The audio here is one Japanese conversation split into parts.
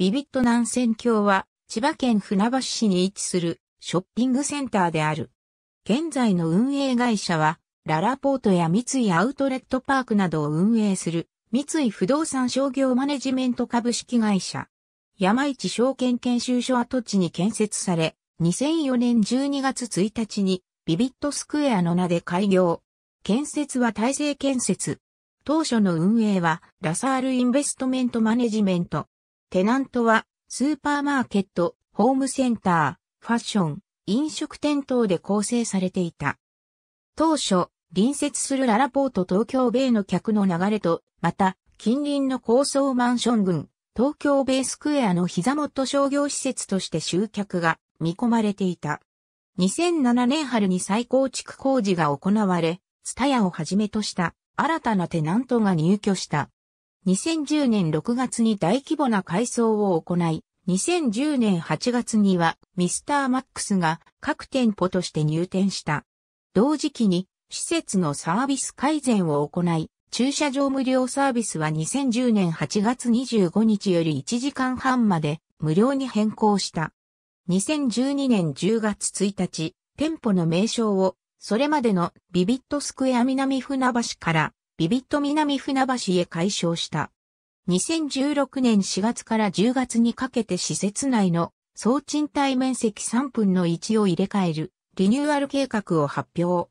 ビビット南線橋は、千葉県船橋市に位置するショッピングセンターである。現在の運営会社は、ララポートや三井アウトレットパークなどを運営する、三井不動産商業マネジメント株式会社。山市証券研修所跡地に建設され、2004年12月1日に、ビビットスクエアの名で開業。建設は大成建設。当初の運営は、ラサールインベストメントマネジメント、テナントは、スーパーマーケット、ホームセンター、ファッション、飲食店等で構成されていた。当初、隣接するララポート東京米の客の流れと、また、近隣の高層マンション群、東京米スクエアの膝元商業施設として集客が見込まれていた。2007年春に再構築工事が行われ、ツタヤをはじめとした新たなテナントが入居した。2010年6月に大規模な改装を行い、2010年8月にはミスターマックスが各店舗として入店した。同時期に施設のサービス改善を行い、駐車場無料サービスは2010年8月25日より1時間半まで無料に変更した。2012年10月1日、店舗の名称をそれまでのビビットスクエア南船橋からビビット南船橋へ改称した。2016年4月から10月にかけて施設内の総賃貸面積3分の1を入れ替えるリニューアル計画を発表。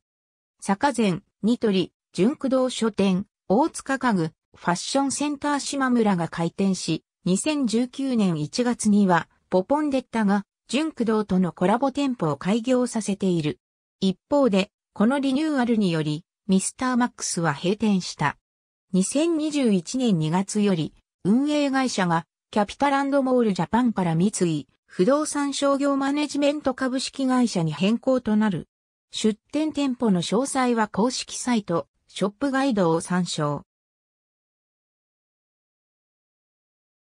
坂前、ニトリ、純駆動書店、大塚家具、ファッションセンター島村が開店し、2019年1月には、ポポンデッタが、純駆動とのコラボ店舗を開業させている。一方で、このリニューアルにより、ミスターマックスは閉店した。2021年2月より、運営会社が、キャピタランドモールジャパンから三井、不動産商業マネジメント株式会社に変更となる。出店店舗の詳細は公式サイト、ショップガイドを参照。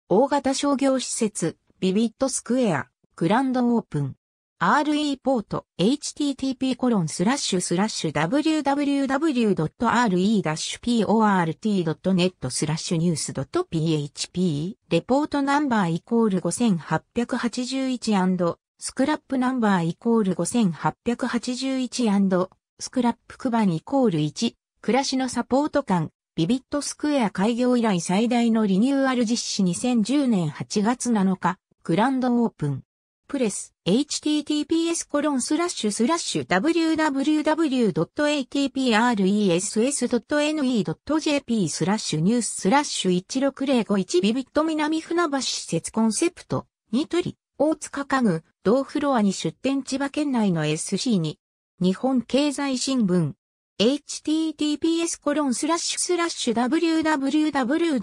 大型商業施設、ビビットスクエア、グランドオープン。RE ポート http://www.re-port.net スラッシュニュース .php レポートナンバーイコール 5881& スクラップナンバーイコール 5881& スクラップバ番イコール1暮らしのサポート間ビビットスクエア開業以来最大のリニューアル実施2010年8月7日グランドオープンプレス、https コロンスラッシュスラッシュ www.atpress.ne.jp スラッシュニューススラッシュ16051ビビット南船橋施設コンセプト、ニトリ、大塚家具、同フロアに出店千葉県内の SC に、日本経済新聞、https コロンスラッシュスラッシュ www.nikkei.com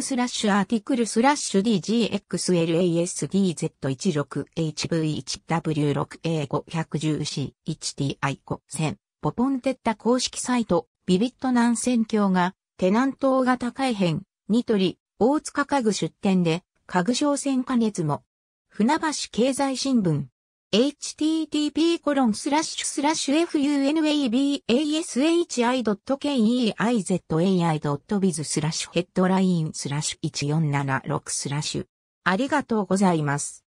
スラッシュアーティクルスラッシュ DGXLASDZ16HV1W6A510C1TI5000 ポポンテッタ公式サイトビビット南線橋がテナント大型改編ニトリ大塚家具出店で家具商戦加熱も船橋経済新聞 http://funabashi.keizai.biz スラッシュヘッドラインスラッシュ1476スラッシュありがとうございます。